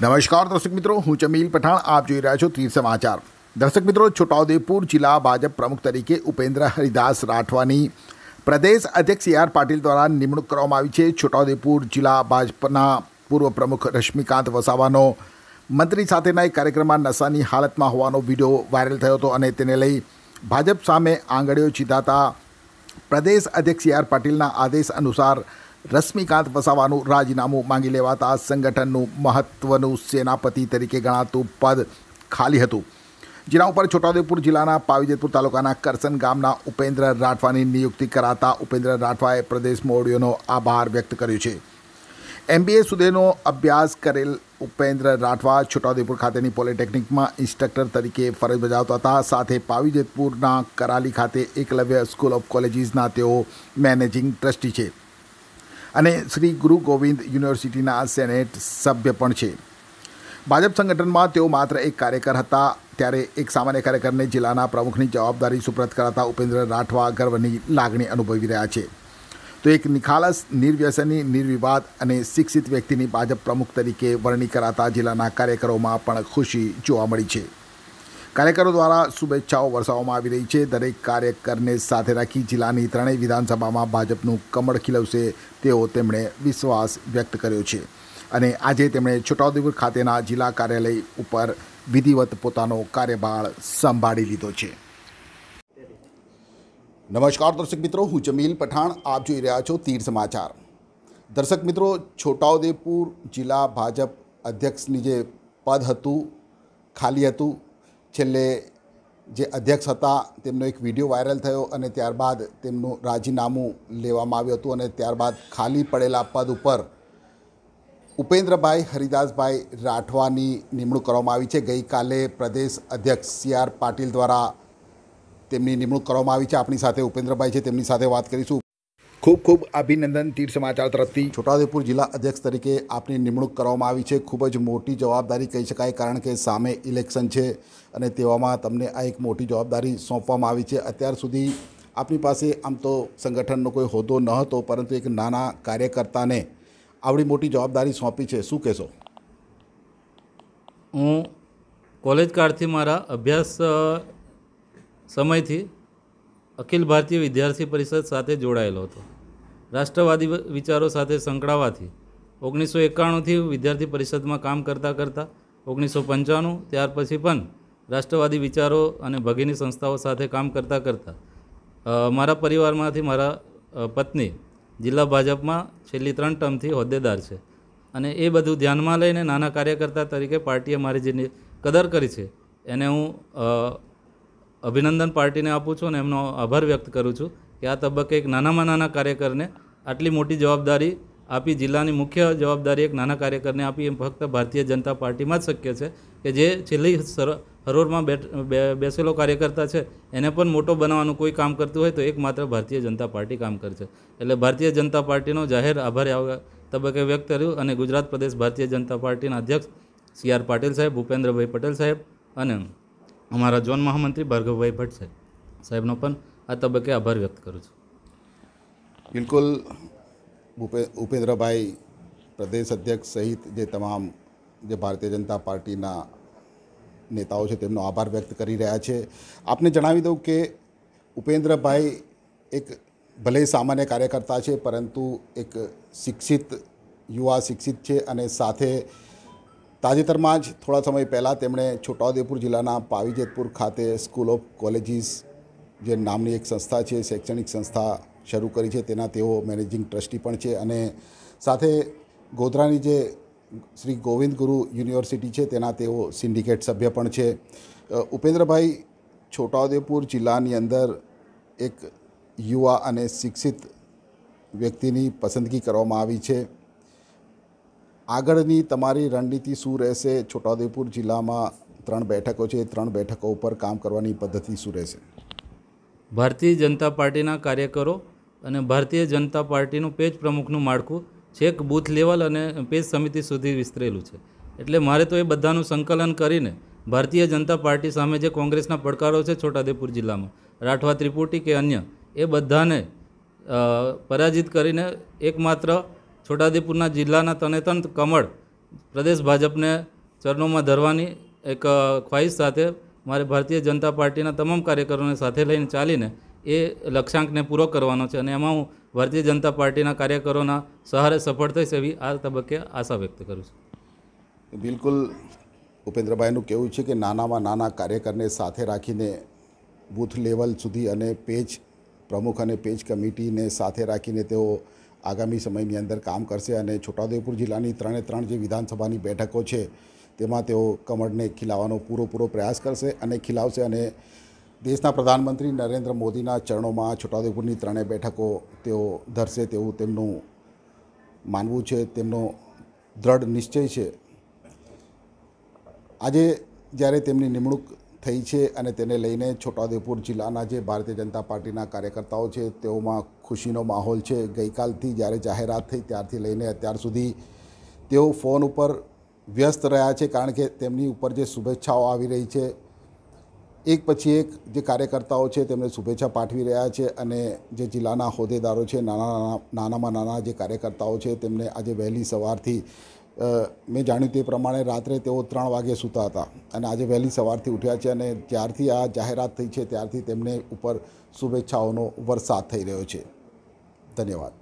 નમસ્કાર દર્શક મિત્રો હું ચમીલ પઠાણ આપ જોઈ રહ્યા છો તીર સમાચાર દર્શક મિત્રો છોટાઉદેપુર જિલ્લા ભાજપ પ્રમુખ તરીકે ઉપેન્દ્ર હરિદાસ રાઠવાની પ્રદેશ અધ્યક્ષ સી આર પાટીલ દ્વારા નિમણૂક કરવામાં આવી છે છોટાઉદેપુર જિલ્લા ભાજપના પૂર્વ પ્રમુખ રશ્મિકાંત વસાવાનો મંત્રી સાથેના એક કાર્યક્રમમાં નશાની હાલતમાં હોવાનો વિડીયો વાયરલ થયો હતો અને તેને લઈ ભાજપ સામે આંગળીઓ ચીધાતા પ્રદેશ અધ્યક્ષ સી આર પાટીલના આદેશ અનુસાર રશ્મિકાંત વસાવાનું રાજીનામું માંગી લેવાતા સંગઠનનું મહત્ત્વનું સેનાપતિ તરીકે ગણાતું પદ ખાલી હતું જેના ઉપર છોટાઉદેપુર જિલ્લાના પાવીજેતપુર તાલુકાના કરસન ગામના ઉપેન્દ્ર રાઠવાની નિયુક્તિ કરાતા ઉપેન્દ્ર રાઠવાએ પ્રદેશ મોવડીઓનો આભાર વ્યક્ત કર્યો છે એમબીએ સુધીનો અભ્યાસ કરેલ ઉપેન્દ્ર રાઠવા છોટાઉદેપુર ખાતેની પોલિટેકનિકમાં ઇન્સ્ટ્રક્ટર તરીકે ફરજ બજાવતા હતા સાથે પાવીજેતપુરના કરાલી ખાતે એકલવ્ય સ્કૂલ ઓફ કોલેજીસના તેઓ મેનેજિંગ ટ્રસ્ટી છે અને શ્રી ગુરુ ગોવિંદ યુનિવર્સિટીના સેનેટ સભ્ય પણ છે ભાજપ સંગઠનમાં તેઓ માત્ર એક કાર્યકર હતા ત્યારે એક સામાન્ય કાર્યકરને જિલ્લાના પ્રમુખની જવાબદારી સુપ્રત કરાતા ઉપેન્દ્ર રાઠવા ગર્વની લાગણી અનુભવી રહ્યા છે તો એક નિખાલસ નિર્વ્યસની નિર્વિવાદ અને શિક્ષિત વ્યક્તિની ભાજપ પ્રમુખ તરીકે વરણી કરાતા જિલ્લાના કાર્યકરોમાં પણ ખુશી જોવા મળી છે કાર્યકરો દ્વારા શુભેચ્છાઓ વરસાવવામાં આવી રહી છે દરેક કાર્યકરને સાથે રાખી જિલ્લાની ત્રણેય વિધાનસભામાં ભાજપનું કમળ ખીલવશે તેવો તેમણે વિશ્વાસ વ્યક્ત કર્યો છે અને આજે તેમણે છોટાઉદેપુર ખાતેના જિલ્લા કાર્યાલય ઉપર વિધિવત પોતાનો કાર્યભાર સંભાળી લીધો છે નમસ્કાર દર્શક મિત્રો હું જમીલ પઠાણ આપ જોઈ રહ્યા છો તીર સમાચાર દર્શક મિત્રો છોટાઉદેપુર જિલ્લા ભાજપ અધ્યક્ષની જે પદ હતું ખાલી હતું છેલ્લે જે અધ્યક્ષ હતા તેમનો એક વિડીયો વાયરલ થયો અને ત્યારબાદ તેમનું રાજીનામું લેવામાં આવ્યું હતું અને ત્યારબાદ ખાલી પડેલા પદ ઉપર ઉપેન્દ્રભાઈ હરિદાસભાઈ રાઠવાની નિમણૂક કરવામાં આવી છે ગઈકાલે પ્રદેશ અધ્યક્ષ સી આર પાટીલ દ્વારા તેમની નિમણૂક કરવામાં આવી છે આપણી સાથે ઉપેન્દ્રભાઈ છે તેમની સાથે વાત કરીશું ખૂબ ખૂબ અભિનંદન તીર સમાચાર તરફથી છોટાઉદેપુર જિલ્લા અધ્યક્ષ તરીકે આપની નિમણૂક કરવામાં આવી છે ખૂબ જ મોટી જવાબદારી કહી શકાય કારણ કે સામે ઇલેક્શન છે અને તેવામાં તમને આ એક મોટી જવાબદારી સોંપવામાં આવી છે અત્યાર સુધી આપની પાસે આમ તો સંગઠનનો કોઈ હોદ્દો ન હતો પરંતુ એક નાના કાર્યકર્તાને આવડી મોટી જવાબદારી સોંપી છે શું કહેશો હું કોલેજ કાળથી મારા અભ્યાસ સમયથી અખિલ ભારતીય વિદ્યાર્થી પરિષદ સાથે જોડાયેલો હતો રાષ્ટ્રવાદી વિચારો સાથે સંકળાવાથી ઓગણીસો એકાણુંથી વિદ્યાર્થી પરિષદમાં કામ કરતાં કરતાં ઓગણીસો પંચાણું ત્યાર પછી પણ રાષ્ટ્રવાદી વિચારો અને ભગીની સંસ્થાઓ સાથે કામ કરતાં કરતાં મારા પરિવારમાંથી મારા પત્ની જિલ્લા ભાજપમાં છેલ્લી ત્રણ ટર્મથી હોદ્દેદાર છે અને એ બધું ધ્યાનમાં લઈને નાના કાર્યકર્તા તરીકે પાર્ટીએ મારી જે કદર કરી છે એને હું અભિનંદન પાર્ટીને આપું છું અને એમનો આભાર વ્યક્ત કરું છું કે આ તબક્કે એક નાનામાં નાના કાર્યકરને આટલી મોટી જવાબદારી આપી જિલ્લાની મુખ્ય જવાબદારી એક નાના કાર્યકરને આપી એમ ફક્ત ભારતીય જનતા પાર્ટીમાં જ શક્ય છે કે જે છેલ્લી હરોળમાં બેસેલો કાર્યકર્તા છે એને પણ મોટો બનાવવાનું કોઈ કામ કરતું હોય તો એકમાત્ર ભારતીય જનતા પાર્ટી કામ કરશે એટલે ભારતીય જનતા પાર્ટીનો જાહેર આભાર આવ્યા તબક્કે વ્યક્ત કર્યું અને ગુજરાત પ્રદેશ ભારતીય જનતા પાર્ટીના અધ્યક્ષ સી આર પાટીલ સાહેબ ભૂપેન્દ્રભાઈ પટેલ સાહેબ અને અમારા જોન મહામંત્રી ભાર્ગવભાઈ ભટ્ટ સાહેબ સાહેબનો પણ આ તબક્કે આભાર વ્યક્ત કરું છું બિલકુલ ઉપેન્દ્રભાઈ પ્રદેશ અધ્યક્ષ સહિત જે તમામ જે ભારતીય જનતા પાર્ટીના નેતાઓ છે તેમનો આભાર વ્યક્ત કરી રહ્યા છે આપને જણાવી દઉં કે ઉપેન્દ્રભાઈ એક ભલે સામાન્ય કાર્યકર્તા છે પરંતુ એક શિક્ષિત યુવા શિક્ષિત છે અને સાથે તાજેતરમાં જ થોડા સમય પહેલાં તેમણે છોટાઉદેપુર જિલ્લાના પાવીજેતપુર ખાતે સ્કૂલ ઓફ કોલેજીસ જે નામની એક સંસ્થા છે શૈક્ષણિક સંસ્થા શરૂ કરી છે તેના તેઓ મેનેજિંગ ટ્રસ્ટી પણ છે અને સાથે ગોધરાની જે શ્રી ગોવિંદ ગુરુ યુનિવર્સિટી છે તેના તેઓ સિન્ડિકેટ સભ્ય પણ છે ઉપેન્દ્રભાઈ છોટાઉદેપુર જિલ્લાની અંદર એક યુવા અને શિક્ષિત વ્યક્તિની પસંદગી કરવામાં આવી છે આગળની તમારી રણનીતિ શું રહેશે છોટાઉદેપુર જિલ્લામાં ત્રણ બેઠકો છે ત્રણ બેઠકો ઉપર કામ કરવાની પદ્ધતિ શું રહેશે ભારતીય જનતા પાર્ટીના કાર્યકરો અને ભારતીય જનતા પાર્ટીનું પેજ પ્રમુખનું માળખું છેક બૂથ લેવલ અને પેજ સમિતિ સુધી વિસ્તરેલું છે એટલે મારે તો એ બધાનું સંકલન કરીને ભારતીય જનતા પાર્ટી સામે જે કોંગ્રેસના પડકારો છે છોટાઉદેપુર જિલ્લામાં રાઠવા ત્રિપુટી કે અન્ય એ બધાને પરાજિત કરીને એકમાત્ર છોટાઉદેપુરના જિલ્લાના તનેતન કમળ પ્રદેશ ભાજપને ચરણોમાં ધરવાની એક ખ્વાહિશ સાથે મારે ભારતીય જનતા પાર્ટીના તમામ કાર્યકરોને સાથે લઈને ચાલીને એ લક્ષ્યાંકને પૂરો કરવાનો છે અને એમાં હું ભારતીય જનતા પાર્ટીના કાર્યકરોના સહારે સફળ થઈશ એવી આ તબક્કે આશા વ્યક્ત કરું છું બિલકુલ ઉપેન્દ્રભાઈનું કહેવું છે કે નાનામાં નાના કાર્યકરને સાથે રાખીને બૂથ લેવલ સુધી અને પેજ પ્રમુખ અને પેજ કમિટીને સાથે રાખીને તેઓ આગામી સમયની અંદર કામ કરશે અને છોટાઉદેપુર જિલ્લાની ત્રણે ત્રણ જે વિધાનસભાની બેઠકો છે તેમાં તેઓ કમળને ખીલાવવાનો પૂરો પ્રયાસ કરશે અને ખીલાવશે અને દેશના પ્રધાનમંત્રી નરેન્દ્ર મોદીના ચરણોમાં છોટાઉદેપુરની ત્રણેય બેઠકો તેઓ ધરશે તેવું તેમનું માનવું છે તેમનો દ્રઢ નિશ્ચય છે આજે જ્યારે તેમની નિમણૂક થઈ છે અને તેને લઈને છોટાઉદેપુર જિલ્લાના જે ભારતીય જનતા પાર્ટીના કાર્યકર્તાઓ છે તેઓમાં ખુશીનો માહોલ છે ગઈકાલથી જ્યારે જાહેરાત થઈ ત્યારથી લઈને અત્યાર સુધી તેઓ ફોન ઉપર વ્યસ્ત રહ્યા છે કારણ કે તેમની ઉપર જે શુભેચ્છાઓ આવી રહી છે એક પછી એક જે કાર્યકર્તાઓ છે તેમને શુભેચ્છા પાઠવી રહ્યા છે અને જે જિલ્લાના હોદ્દેદારો છે નાના નાનામાં નાના જે કાર્યકર્તાઓ છે તેમને આજે વહેલી સવારથી મેં જાણ્યું તે પ્રમાણે રાત્રે તેઓ ત્રણ વાગે સૂતા હતા અને આજે વહેલી સવારથી ઉઠ્યા છે અને જ્યારથી આ જાહેરાત થઈ છે ત્યારથી તેમને ઉપર શુભેચ્છાઓનો વરસાદ થઈ રહ્યો છે ધન્યવાદ